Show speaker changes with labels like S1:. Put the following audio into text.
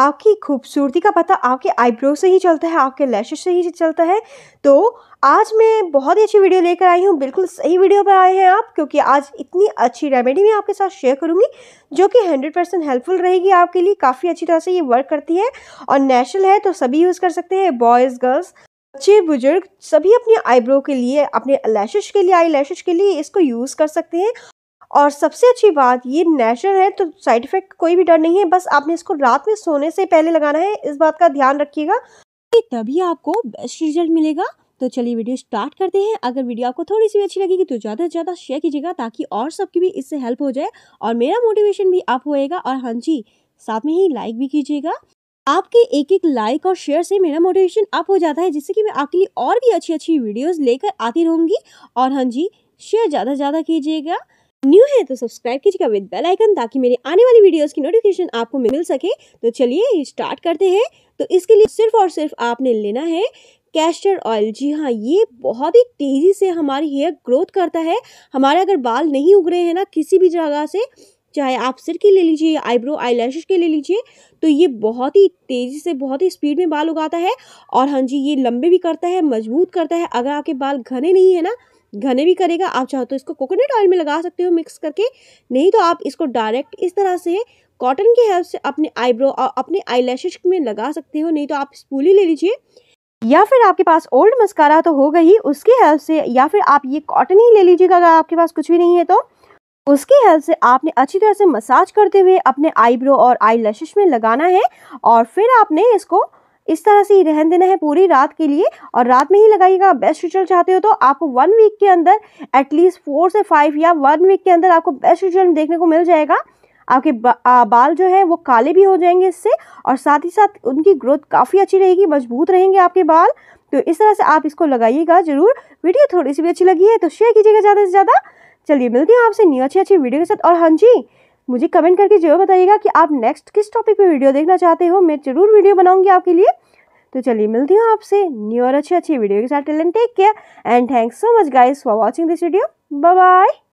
S1: आपकी खूबसूरती का पता आपके आईब्रो से ही चलता है आपके लैशेज से ही चलता है तो आज मैं बहुत ही अच्छी वीडियो लेकर आई हूँ बिल्कुल सही वीडियो पर आए हैं आप क्योंकि आज इतनी अच्छी रेमेडी मैं आपके साथ शेयर करूँगी जो कि 100 परसेंट हेल्पफुल रहेगी आपके लिए काफ़ी अच्छी तरह से ये वर्क करती है और नेचुरल है तो सभी यूज़ कर सकते हैं बॉयज़ गर्ल्स बच्चे बुजुर्ग सभी अपने आईब्रो के लिए अपने लैशेज के लिए आई लैशेज के लिए इसको यूज़ कर सकते हैं और सबसे अच्छी बात ये नेचुरल है तो साइड इफ़ेक्ट कोई भी डर नहीं है बस आपने इसको रात में सोने से पहले लगाना है इस बात का ध्यान रखिएगा तभी आपको बेस्ट रिजल्ट मिलेगा तो चलिए वीडियो स्टार्ट करते हैं अगर वीडियो आपको थोड़ी सी भी अच्छी लगेगी तो ज़्यादा से ज़्यादा शेयर कीजिएगा ताकि और सबकी भी इससे हेल्प हो जाए और मेरा मोटिवेशन भी अप होएगा और हाँ जी साथ में ही लाइक भी कीजिएगा आपके एक एक लाइक और शेयर से मेरा मोटिवेशन अप हो जाता है जिससे कि मैं आपके लिए और भी अच्छी अच्छी वीडियोज़ लेकर आती रहूँगी और हाँ जी शेयर ज़्यादा से ज़्यादा कीजिएगा न्यू है तो सब्सक्राइब कीजिएगा विद बेल आइकन ताकि मेरी आने वाली वीडियोस की नोटिफिकेशन आपको मिल सके तो चलिए स्टार्ट करते हैं तो इसके लिए सिर्फ और सिर्फ आपने लेना है कैस्टर ऑयल जी हाँ ये बहुत ही तेज़ी से हमारी हेयर ग्रोथ करता है हमारे अगर बाल नहीं उग रहे हैं ना किसी भी जगह से चाहे आप सिर के ले लीजिए या आईब्रो आई के ले लीजिए तो ये बहुत ही तेज़ी से बहुत ही स्पीड में बाल उगाता है और हाँ जी ये लंबे भी करता है मजबूत करता है अगर आपके बाल घने नहीं है ना घने भी करेगा आप चाहो तो इसको कोकोनट ऑयल में लगा सकते हो मिक्स करके नहीं तो आप इसको डायरेक्ट इस तरह से कॉटन की हेल्प से अपने आईब्रो और अपने आई में लगा सकते हो नहीं तो आप स्पूली ले लीजिए या फिर आपके पास ओल्ड मस्कारा तो होगा ही उसकी हेल्प से या फिर आप ये कॉटन ही ले लीजिएगा अगर आपके पास कुछ भी नहीं है तो उसकी हेल्प से आपने अच्छी तरह से मसाज करते हुए अपने आईब्रो और आई में लगाना है और फिर आपने इसको इस तरह से ही रहन देना है पूरी रात के लिए और रात में ही लगाइएगा बेस्ट रिजल्ट चाहते हो तो आपको वन वीक के अंदर एटलीस्ट फोर से फाइव या वन वीक के अंदर आपको बेस्ट रिजल्ट देखने को मिल जाएगा आपके बाल जो है वो काले भी हो जाएंगे इससे और साथ ही साथ उनकी ग्रोथ काफ़ी अच्छी रहेगी मजबूत रहेंगे आपके बाल तो इस तरह से आप इसको लगाइएगा जरूर वीडियो थोड़ी सी भी अच्छी लगी है तो शेयर कीजिएगा ज़्यादा से ज़्यादा चलिए मिलती हूँ आपसे न्यू अच्छी अच्छी वीडियो के साथ और हाँ जी मुझे कमेंट करके जरूर बताइएगा कि आप नेक्स्ट किस टॉपिक पे वीडियो देखना चाहते हो मैं जरूर वीडियो बनाऊंगी आपके लिए तो चलिए मिलती हूँ आपसे न्यू और अच्छी अच्छी वीडियो के साथ take care and thanks so much guys for watching this video bye